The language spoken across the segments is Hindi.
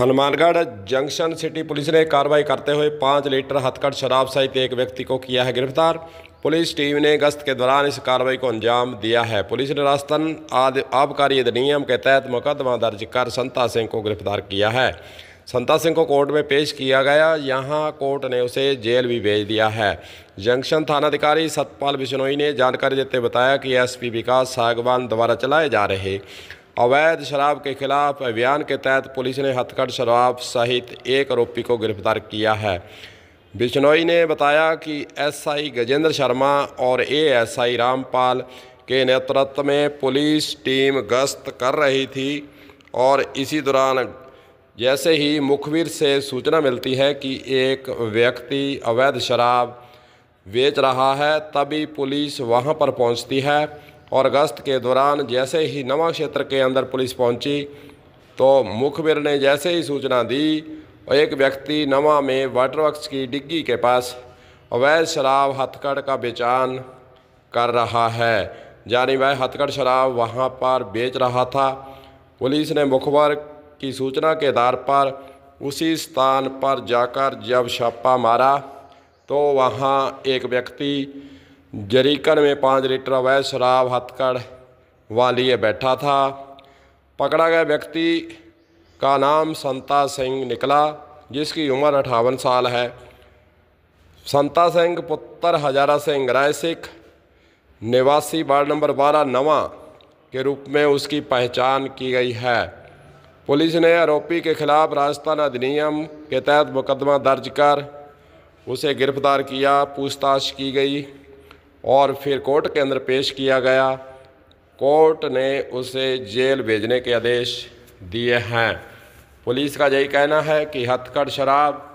हनुमानगढ़ जंक्शन सिटी पुलिस ने कार्रवाई करते हुए पाँच लीटर हथकड़ शराब सहित एक व्यक्ति को किया है गिरफ्तार पुलिस टीम ने गश्त के दौरान इस कार्रवाई को अंजाम दिया है पुलिस ने राजस्थान आदि आबकारी अधिनियम के तहत मुकदमा दर्ज कर संता सिंह को गिरफ्तार किया है संता सिंह को कोर्ट में पेश किया गया यहां कोर्ट ने उसे जेल भी भेज दिया है जंक्शन थानाधिकारी सतपाल बिश्नोई ने जानकारी देते बताया कि एसपी विकास सागवान द्वारा चलाए जा रहे अवैध शराब के खिलाफ अभियान के तहत पुलिस ने हथकड़ शराब सहित एक आरोपी को गिरफ्तार किया है बिश्नोई ने बताया कि एसआई गजेंद्र शर्मा और एएसआई रामपाल के नेतृत्व में पुलिस टीम गश्त कर रही थी और इसी दौरान जैसे ही मुखबिर से सूचना मिलती है कि एक व्यक्ति अवैध शराब बेच रहा है तभी पुलिस वहां पर पहुंचती है और गश्त के दौरान जैसे ही नवा क्षेत्र के अंदर पुलिस पहुंची तो मुखबिर ने जैसे ही सूचना दी एक व्यक्ति नवा में वाटर वर्क्स की डिग्गी के पास अवैध शराब हथकड़ का बेचान कर रहा है यानी वह हथकड़ शराब वहाँ पर बेच रहा था पुलिस ने मुखबर की सूचना के आधार पर उसी स्थान पर जाकर जब छापा मारा तो वहाँ एक व्यक्ति जरीकन में पाँच लीटर अवैध शराब हथकड़ व लिए बैठा था पकड़ा गया व्यक्ति का नाम संता सिंह निकला जिसकी उम्र अठावन साल है संता सिंह पुत्र हजारा सिंह राय सिख निवासी वार्ड नंबर बारह नवा के रूप में उसकी पहचान की गई है पुलिस ने आरोपी के खिलाफ राजस्थान अधिनियम के तहत मुकदमा दर्ज कर उसे गिरफ्तार किया पूछताछ की गई और फिर कोर्ट के अंदर पेश किया गया कोर्ट ने उसे जेल भेजने के आदेश दिए हैं पुलिस का यही कहना है कि हथकड़ शराब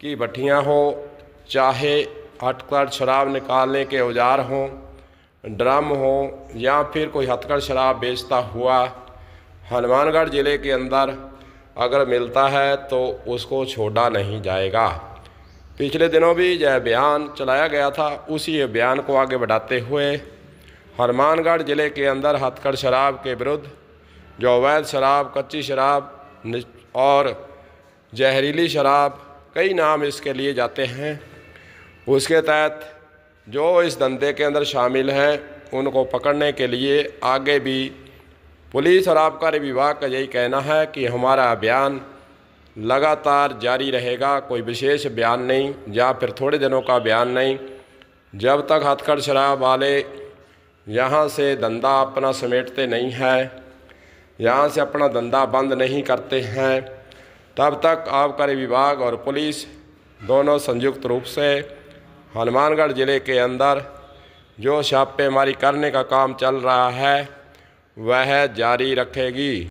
की भट्टियाँ हो चाहे हथकड़ शराब निकालने के औजार हों ड्रम हो या फिर कोई हथकड़ शराब बेचता हुआ हनुमानगढ़ ज़िले के अंदर अगर मिलता है तो उसको छोड़ा नहीं जाएगा पिछले दिनों भी यह अभियान चलाया गया था उसी अभियान को आगे बढ़ाते हुए हनुमानगढ़ ज़िले के अंदर हथकड़ शराब के विरुद्ध जो अवैध शराब कच्ची शराब और जहरीली शराब कई नाम इसके लिए जाते हैं उसके तहत जो इस धंधे के अंदर शामिल हैं उनको पकड़ने के लिए आगे भी पुलिस और आबकारी विभाग का यही कहना है कि हमारा अभियान लगातार जारी रहेगा कोई विशेष बयान नहीं या फिर थोड़े दिनों का बयान नहीं जब तक हथकड़ शराब वाले यहाँ से धंधा अपना समेटते नहीं है यहाँ से अपना धंधा बंद नहीं करते हैं तब तक आबकारी विभाग और पुलिस दोनों संयुक्त रूप से हनुमानगढ़ ज़िले के अंदर जो छापेमारी करने का काम चल रहा है वह जारी रखेगी